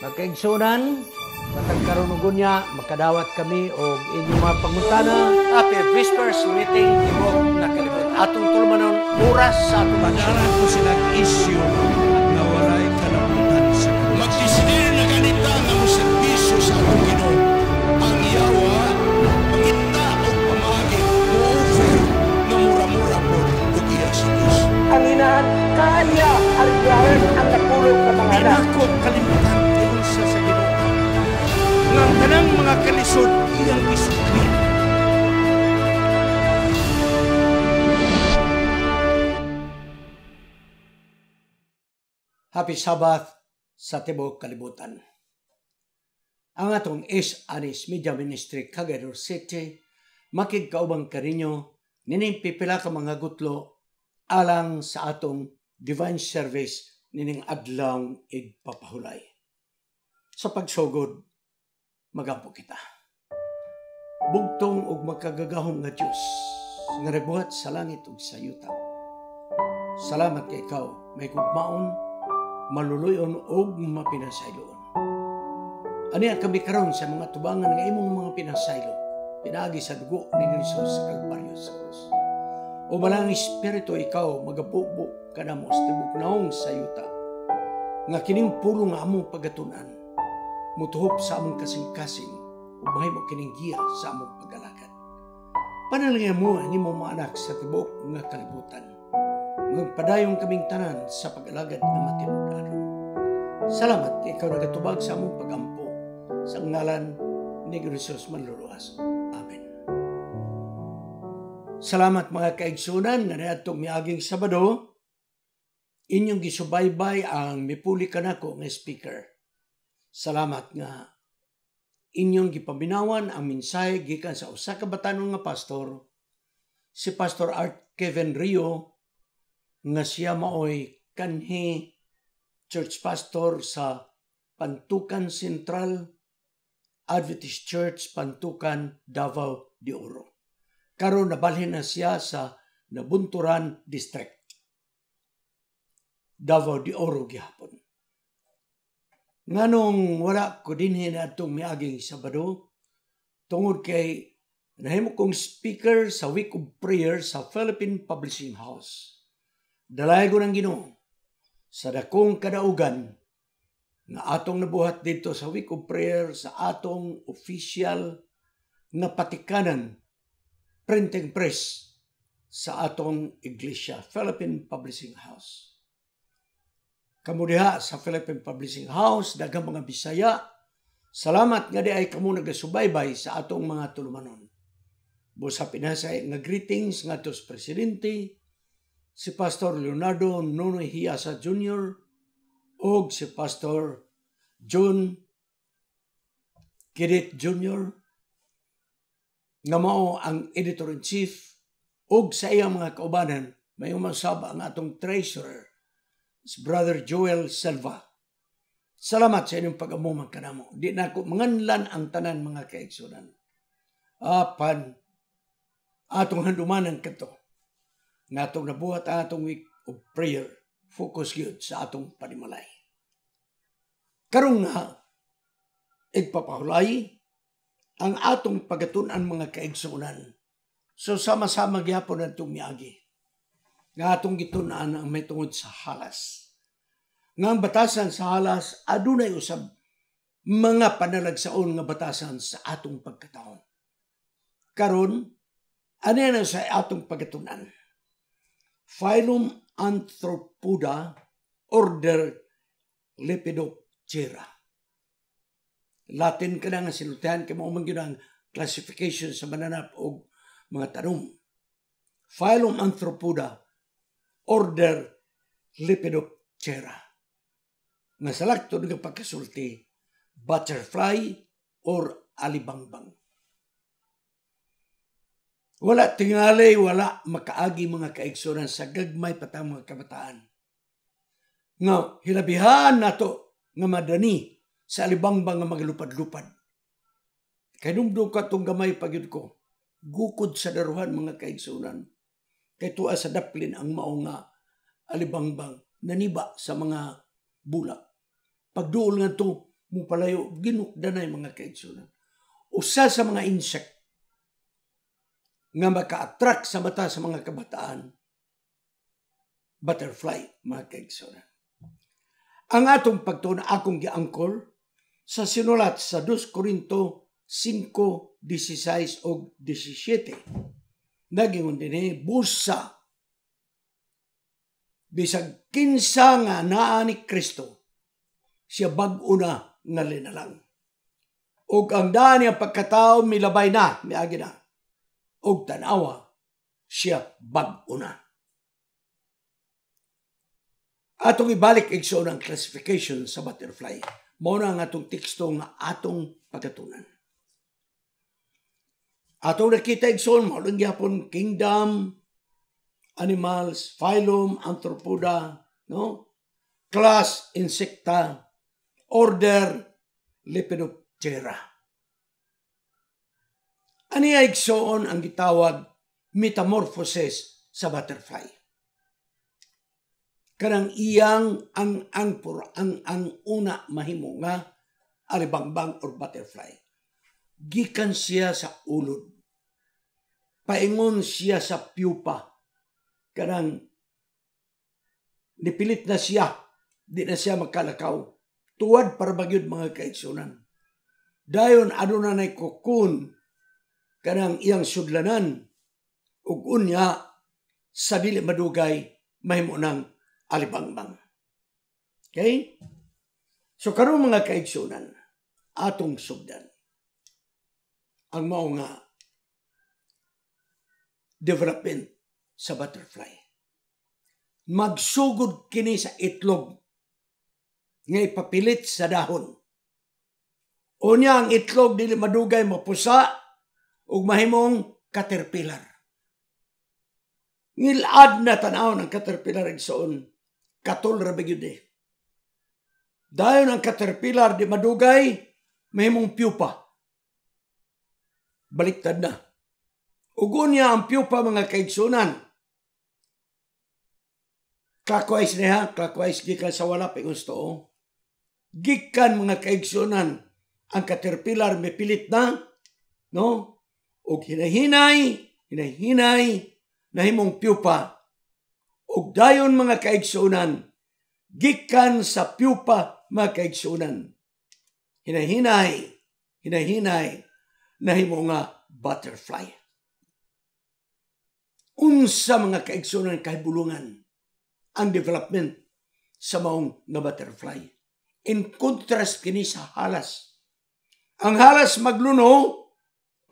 Magkaigsunan, matag karunugon niya, makadawat kami o inyong mga pangutana. Happy Whispers Meeting, Tibog na Kalibot. Atong tulmanon, oras sa atong pagkaran ko silang isyo na walay kalamutan sa kanila. Magdisidir na ganita na mo servisyo sa atong ginoo. Ang iyawa, mangita o pamagi, mo-offer na mura-mura po o iya Diyos. Ang inahan, kanya ang iyahan ang natulog ng mga anak. Pinakot kalimutan. mga kalisod iyang isipin. Happy Sabbath sa Tibok Kalibutan. Ang atong Is Anis Media Ministry Cagayan City makigkaubang kaninyo nining pipila ka mga gutlo alang sa atong divine service nining adlaw igpapahulay. Sa pagsugod magampo kita. Bugtong og magkagagahom nga Dios nga nagbuhat sa langit ug sa yuta. Salamat kay ikaw, may kugmaon, maluluyon og mapinasayloon. Aniya kami karon sa mga tubangan nga imong mga pinasaylo, pinaagi sa dugo ni Jesus kag Baryo sa Cruz. O malang espiritu ikaw magapubo kanamo sa tibok naong sa yuta nga kining pulong among pagatunan mutuhop sa among kasing-kasing ug mahay mo kining giya sa among paggalakad. Panalangin mo ang imong mga sa tibok nga kalibutan. Magpadayon kaming tanan sa pag-alagad nga matinud Salamat ikaw nagatubag sa among pagampo sa ngalan ni Jesus manluluwas. Amen. Salamat mga kaigsunan nga natong miaging Sabado. Inyong gisubaybay ang mipuli kanako nga speaker Salamat nga inyong gipabinawan ang mensahe gikan sa usa ka batanon nga pastor si Pastor Art Kevin Rio nga siya maoy kanhi church pastor sa Pantukan Central Adventist Church Pantukan Davao de Oro. Karon nabalhin na siya sa Nabunturan District. Davao de Oro gihapon. Nganong wala ko din hinatong miaging Sabado, tungod kay nahimo kong speaker sa Week of Prayer sa Philippine Publishing House. Dalay ko ng ginoo sa dakong kadaugan na atong nabuhat dito sa Week of Prayer sa atong official na patikanan printing press sa atong iglesia, Philippine Publishing House kamudiha sa Philippine Publishing House, daghang mga Bisaya. Salamat nga di ay kamo nagasubaybay sa atong mga tulumanon. Busa pinasay nga greetings nga tos presidente, si Pastor Leonardo Nuno Hiasa Jr. o si Pastor John Kirit Jr. nga mao ang editor-in-chief o sa iyang mga kaubanan may umasab ang atong treasurer si Brother Joel Silva. Salamat sa inyong pag-amuman ka namo. Di na ako manganlan ang tanan mga kaigsunan. Apan, atong handumanan ka to. Natong nabuhat atong week of prayer. Focus yun sa atong panimalay. Karong nga, igpapahulay ang atong pagatunan mga kaigsunan. So sama-sama gyapon natong miagi nga atong gitun-an ang may tungod sa halas. Nga ang batasan sa halas adunay usab mga panalagsaon nga batasan sa atong pagkataon. Karon, ano na sa atong pagkatunan? Phylum Anthropoda Order Lepidoptera. Latin ka na nga sinutihan kay maumang ang classification sa mananap o mga tanong. Phylum Anthropoda order Lepidoptera. Nga salakto nga pagkasulti, butterfly or alibangbang. Wala tingali, wala makaagi mga kaigsunan sa gagmay patang mga kabataan. Nga hilabihan nato nga madani sa alibangbang nga maglupad-lupad. Kay dumdum ka gamay pagyud ko. Gukod sa daruhan mga kaigsunan Kay tua sa daplin ang mao alibangbang naniba sa mga bulak. Pagduol nga to, mupalayo, ginukda na yung mga kaigsunan. Usa sa mga insect nga maka-attract sa mata sa mga kabataan, butterfly, mga kaigsunan. Ang atong pagtuna akong giangkol sa sinulat sa 2 Korinto 5:16 og 17 nagingundihi busa bisag kinsa nga naa ni Kristo siya bag-o na nga linalang ug ang daan niya pagkatao milabay na miagi na ug tanawa siya bag-o atong ibalik igsoon ang classification sa butterfly mao na ang atong teksto nga atong pagatunan Ato nakita igsoon, maulong yapon kingdom, animals, phylum, anthropoda, no? class, insecta, order, lepidoptera. Aniya igsoon ang gitawag metamorphosis sa butterfly. Kanang iyang ang ang ang ang una mahimunga aribangbang or butterfly gikan siya sa ulod. Paingon siya sa piupa. Kanang nipilit na siya, di na siya makalakaw. Tuwad para bagyod mga kaitsunan. Dayon aduna ano nay kukun kanang iyang sudlanan ug unya sa dili madugay mahimo nang alibangbang. Okay? So karon mga kaigsunan, atong sugdan ang mao nga development sa butterfly. Magsugod kini sa itlog nga ipapilit sa dahon. Unya ang itlog dili madugay mapusa ug mahimong caterpillar. Ngilad na tanaw ng caterpillar igsoon katol ra gyud eh. Dayon ang caterpillar di madugay mahimong pupa baliktad na. Ugon niya ang piyo pa mga kaigsunan. Clockwise niya, clockwise gikan sa wala pa gusto. Oh. Gikan mga kaigsunan ang caterpillar may pilit na no og hinahinay hinahinay na himong pupa. og dayon mga kaigsunan gikan sa piupa mga kaigsunan hinahinay hinahinay nahimo nga butterfly. Unsa mga kaigsunan kahibulungan ang development sa maong nga butterfly. In contrast kini sa halas. Ang halas magluno,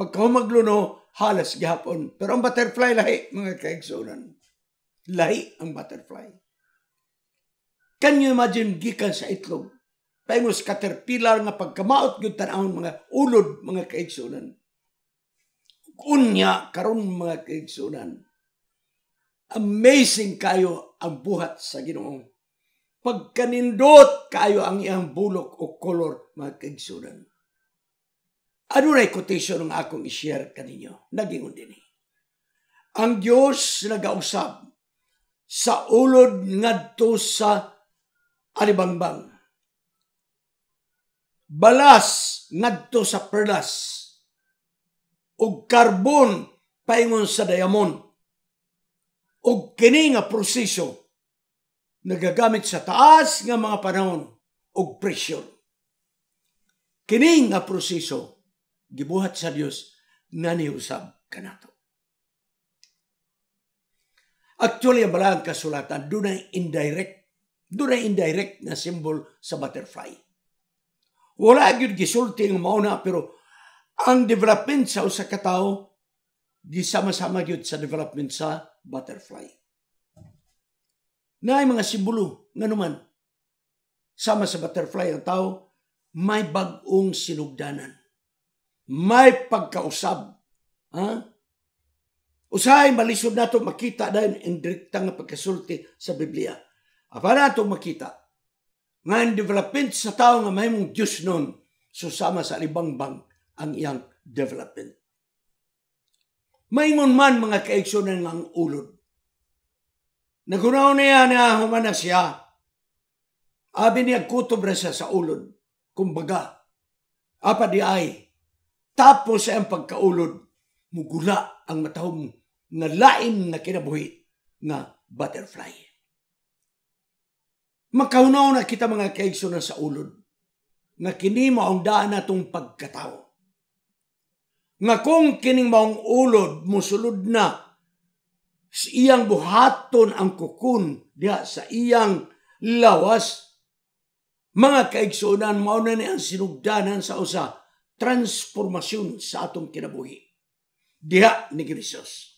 pagka magluno, halas gihapon. Pero ang butterfly lahi mga kaigsunan. Lahi ang butterfly. Can you imagine gikan sa itlog? Paingon sa caterpillar nga pagkamaot gyud tan mga ulod mga kaigsunan. Unya karon mga kaigsunan. Amazing kayo ang buhat sa Ginoo. Pagkanindot kayo ang iyang bulok o color mga kaigsunan. Ano na quotation ng akong i-share kaninyo? Nagingon din Ang Dios nagausap sa ulod ngadto sa alibangbang balas ngadto sa perlas ug karbon paingon sa diamond. Ug kini nga proseso nagagamit sa taas nga mga panahon ug pressure. Kini nga proseso gibuhat sa Dios naniusab kanato. Actually, ang balaan kasulatan, dunay indirect, dunay indirect na symbol sa butterfly wala gyud gisulti nga mao pero ang development sa usa ka tawo gisama-sama gyud sa development sa butterfly. Naay mga simbolo nganuman sama sa butterfly ang tao may bag-ong sinugdanan. May pagkausab. Ha? Usahay malisod nato makita dahil ang direkta pagkasulti sa Biblia. Apa na makita? nga development sa tao nga mahimong Dios nun susama sa libangbang ang iyang development. Maingon man mga kaigsoonan ng ulod. Nagunaw niya na human siya. Abi niya kutob na siya sa ulod. Kumbaga, apa di ay. Tapos ang pagkaulod, mugula ang matahong na lain na kinabuhi na butterfly. Makaunaw na kita mga kaigso na sa ulod, na kini maong daan natong pagkatao. Nga kung kining maong ulod, musulod na sa iyang buhaton ang kukun diha sa iyang lawas, mga kaigsunan, mauna ni ang sinugdanan sa usa, transformasyon sa atong kinabuhi. Diha ni Grisos.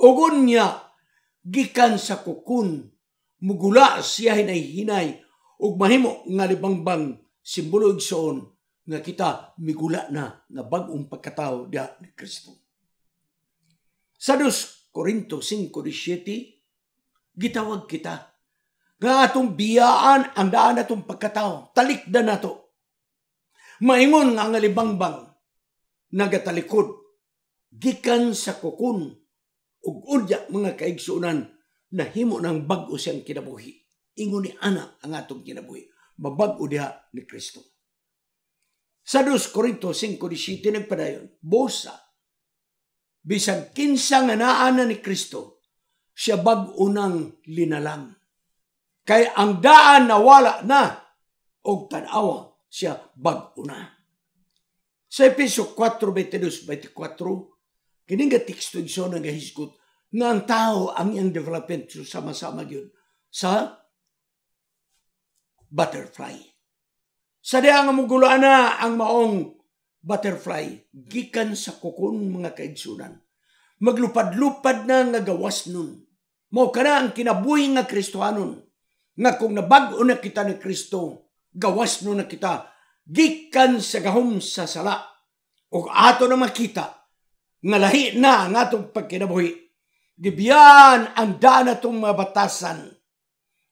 Ugon niya, gikan sa kukun mugula siya hinay-hinay ug mahimo nga libangbang simbolo igsoon nga kita migula na nga bag-ong pagkatao diha ni Kristo. Sa 2 Korinto 5:17 gitawag kita nga atong biyaan ang daan atong pagkatao. Talikda na to. Maingon nga nga libangbang nagatalikod gikan sa kukun ug udya mga kaigsuonan nahimo ng bag-o siyang kinabuhi. Ingon ni ana ang atong kinabuhi. Mabag-o diha ni Kristo. Sa 2 Korinto 5.17 nagpadayon, Bosa, bisan kinsa nga naana ni Kristo, siya bag-o nang linalang. Kay ang daan na wala na, og tanawa siya bag-o na. Sa Epeso 4.22-24, kining nga teksto nga hisgot, na ang tao ang iyang development so sama-sama yun sa butterfly. Sa ang mugulaan na ang maong butterfly, gikan sa kukun mga kaigsunan. Maglupad-lupad na nga gawas nun. Mao ka na ang kinabuhi nga Kristohanon. Nga kung nabag-o na kita ni Kristo, gawas nun na kita. Gikan sa gahom sa sala. O ato na makita, nga lahi na ang atong pagkinabuhi Gibiyan ang daan atong mga batasan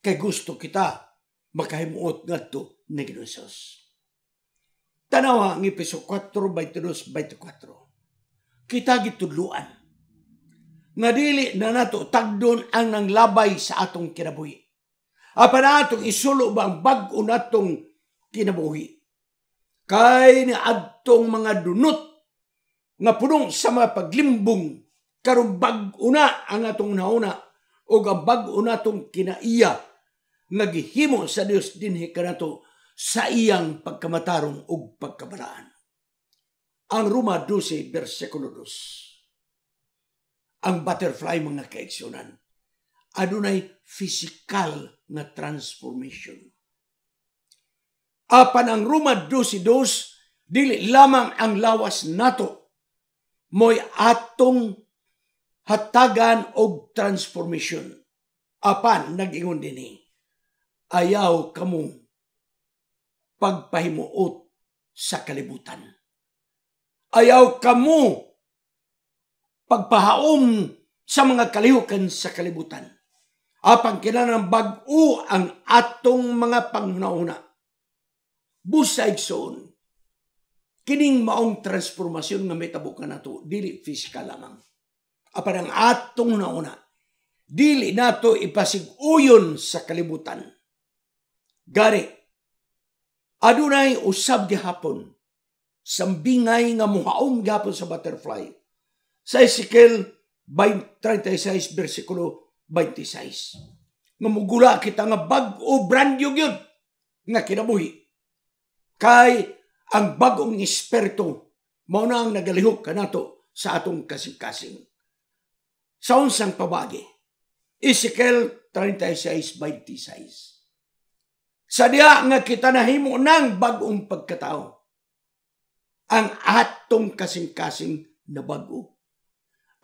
kay gusto kita makahimuot ngadto ni Ginoosos. Tanawa ang Episo 4, 22, 24. Kita gitudluan. Nga na nato tagdon ang nang labay sa atong kinabuhi. Apan atong isulo ba ang bag-o natong kinabuhi. Kay ni adtong mga dunot nga punong sa mga paglimbong Karong bag-una ang atong nauna o ang bag-una tong kinaiya nga gihimo sa Dios dinhi kanato sa iyang pagkamatarong ug pagkabalaan. Ang Roma 12 bersikulo 2. Ang butterfly mga kaeksyonan adunay physical na transformation. Apan ang Roma 12, 12.2, dili lamang ang lawas nato, mo'y atong hatagan og transformation. Apan, nagingon ingon dinhi, eh. ayaw kamo pagpahimuot sa kalibutan. Ayaw kamo pagpahaom sa mga kalihukan sa kalibutan. Apang kinanang bag-o ang atong mga panghuna-una. Busay kining maong transformasyon nga may tabukan nato, dili physical lamang apan ang atong nauna, dili nato ipasig-uyon sa kalibutan. Gari, adunay usab gihapon sambingay nga muhaong gapon sa butterfly. Sa Ezekiel 36 versikulo 26. Nga mugula kita nga bag-o brand new yun nga kinabuhi. Kay ang bagong esperto mao na ang nagalihok kanato sa atong kasing-kasing sa unsang pabagi. Ezekiel 36:26. Sadya nga kita nahimo ng bagong pagkatao. Ang atong kasing-kasing na bago.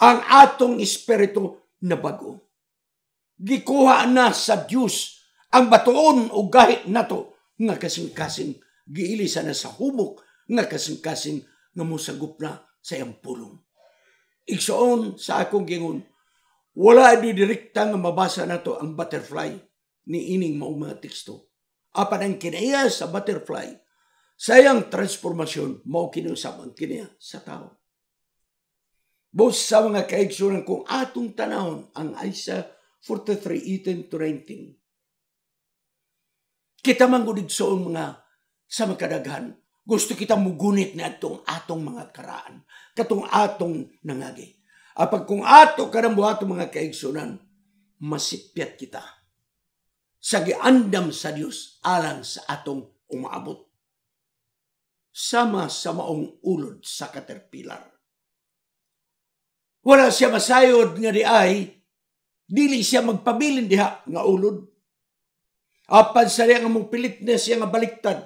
Ang atong espiritu na bago. Gikuha na sa Dios ang batuon o gahit nato nga kasing-kasing giilisan sana sa humok nga kasing-kasing nga mosagup na sa iyang pulong. Iksoon sa akong gingon, wala di direkta nga mabasa nato ang butterfly ni ining maong mga teksto. Apan ang kinaya sa butterfly, sayang transformasyon mao kinusap ang kinaya sa tao. Bos sa mga kaigsunan kung atong tanahon ang Isa 43, 18 19. Kita manggudigsoon mga sa makadaghan gusto kita mugunit na atong atong mga karaan. Katong atong nangagi. Apag kung ato karang buhato mga kaigsunan, masipyat kita. Sa giandam sa Dios alang sa atong umaabot. Sama sa maong ulod sa caterpillar. Wala siya masayod nga di ay, dili siya magpabilin diha nga ulod. Apan sa nga mong pilit na siya nga baliktad,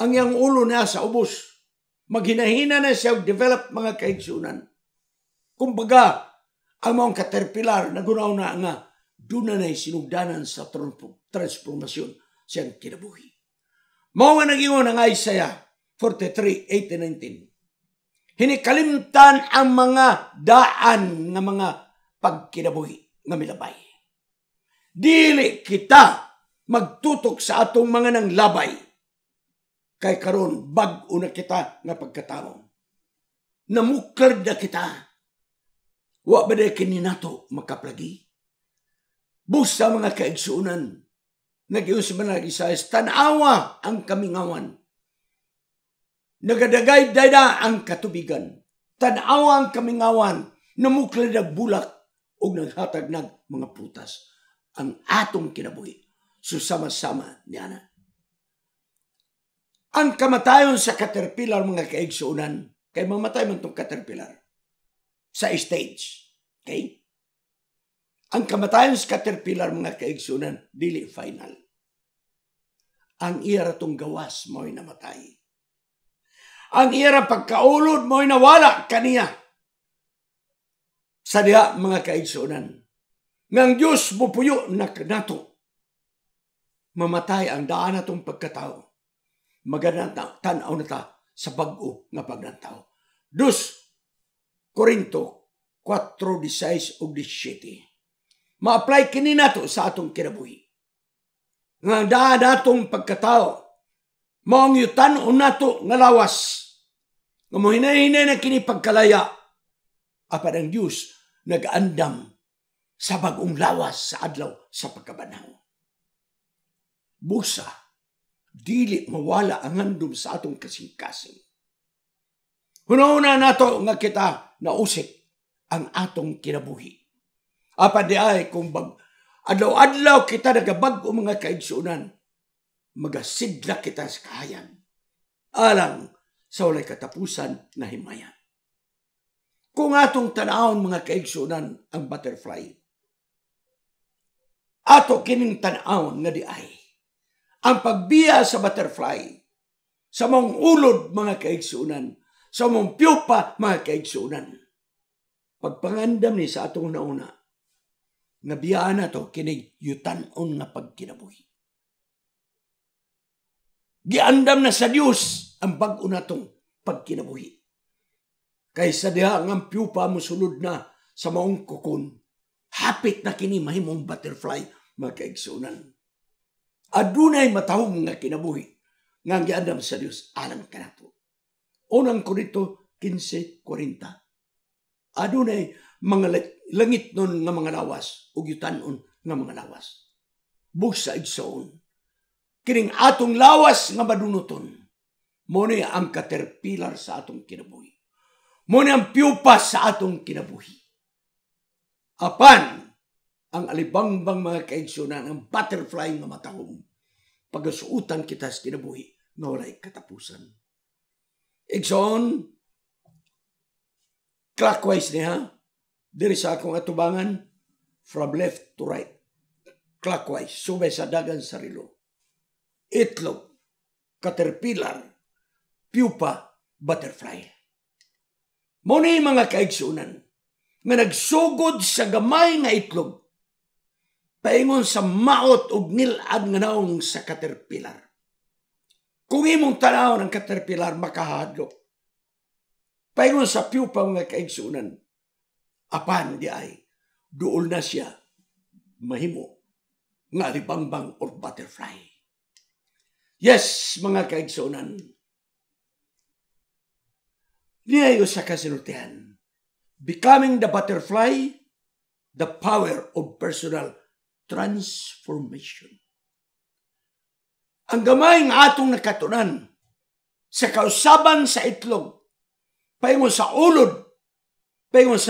ang iyang ulo na sa ubos. Maghinahina na siya develop mga kaigsunan. Kumbaga, ang mga caterpillar na gunaw na nga, doon na na'y sinugdanan sa transformasyon siyang kinabuhi. Mao nga nag-ingon ang Isaiah 43, 18, 19. Hinikalimtan ang mga daan ng mga pagkinabuhi ng milabay. Dili kita magtutok sa atong mga nang labay. Kay karon bag-o na kita nga pagkatawo. Namuklad na kita. Wa ba kini nato makaplagi? Busa mga kaigsuunan. Nag-ius ba na isa tanawa ang kamingawan. Nagadagay dayda ang katubigan. Tanawa ang kamingawan. Namuklad na bulak o naghatag ng mga putas. Ang atong kinabuhi. Susama-sama niya na. Ang kamatayon sa caterpillar mga kaigsuunan, kay mamatay man tong caterpillar sa stage. Okay? Ang kamatayon sa caterpillar mga kaigsuunan, dili final. Ang ira tong gawas mo'y namatay. Ang ira pagkaulod mo'y nawala kaniya. Sa diha mga kaigsuunan, ngang Diyos mupuyo na nato. Mamatay ang daan atong pagkatao magananta, tanaw na ta sa bago nga pagnantaw. Dus, Korinto 4.16 ug 17. Ma-apply kini nato sa atong kinabuhi. Nga daan natong pagkatao, maong yutanon nato nga lawas, nga muhinay-hinay na kini pagkalaya, apan ang Diyos nagaandam sa bagong lawas sa adlaw sa pagkabanaw. Busa dili mawala ang handom sa atong kasing-kasing. Hunauna nato nga kita nausik ang atong kinabuhi. Apa di ay kung bag adlaw-adlaw kita nagabag o mga kaigsunan, magasidla kita sa kahayan. Alang sa walay katapusan na himayan. Kung atong tanawon mga kaigsunan ang butterfly, ato kining tanawon nga di ay ang pagbiya sa butterfly. Sa mong ulod, mga kaigsunan. Sa mong pupa mga kaigsunan. Pagpangandam ni sa atong nauna, nabiyaan na to, kinig yutanon nga pagkinabuhi. Giandam na sa Dios ang bag-o natong tong pagkinabuhi. Kaysa diha nga pupa mo sulod na sa maong kukun, hapit na kini mahimong butterfly, mga kaigsunan adunay matahong nga kinabuhi nga giandam sa Dios alang kanato. Unang Korinto 15:40. Adunay mga langit nun nga mga lawas ug yutanon nga mga lawas. Buksa igsoon. Kining atong lawas nga madunoton. Mo ni ang caterpillar sa atong kinabuhi. Mo ni ang pupa sa atong kinabuhi. Apan ang alibangbang mga kaigsyonan, ang butterfly nga matahong. Pagasuutan kita sa kinabuhi, na wala'y katapusan. Igsoon, clockwise niya, diri sa akong atubangan, from left to right. Clockwise, sube sa dagan sarilo. Itlog, caterpillar, pupa, butterfly. Muna mga kaigsunan nga nagsugod sa gamay nga itlog paingon sa maot ug nilad nga naong sa caterpillar. Kung imong tanaw ng caterpillar makahadlok. Paingon sa pupa nga kaigsunan. Apan di ay duol na siya mahimo nga libangbang or butterfly. Yes, mga kaigsunan. Niyayo sa kasinutihan. Becoming the butterfly, the power of personal transformation. Ang gamay nga atong nakatunan sa kausaban sa itlog, paingon sa ulod, paingon sa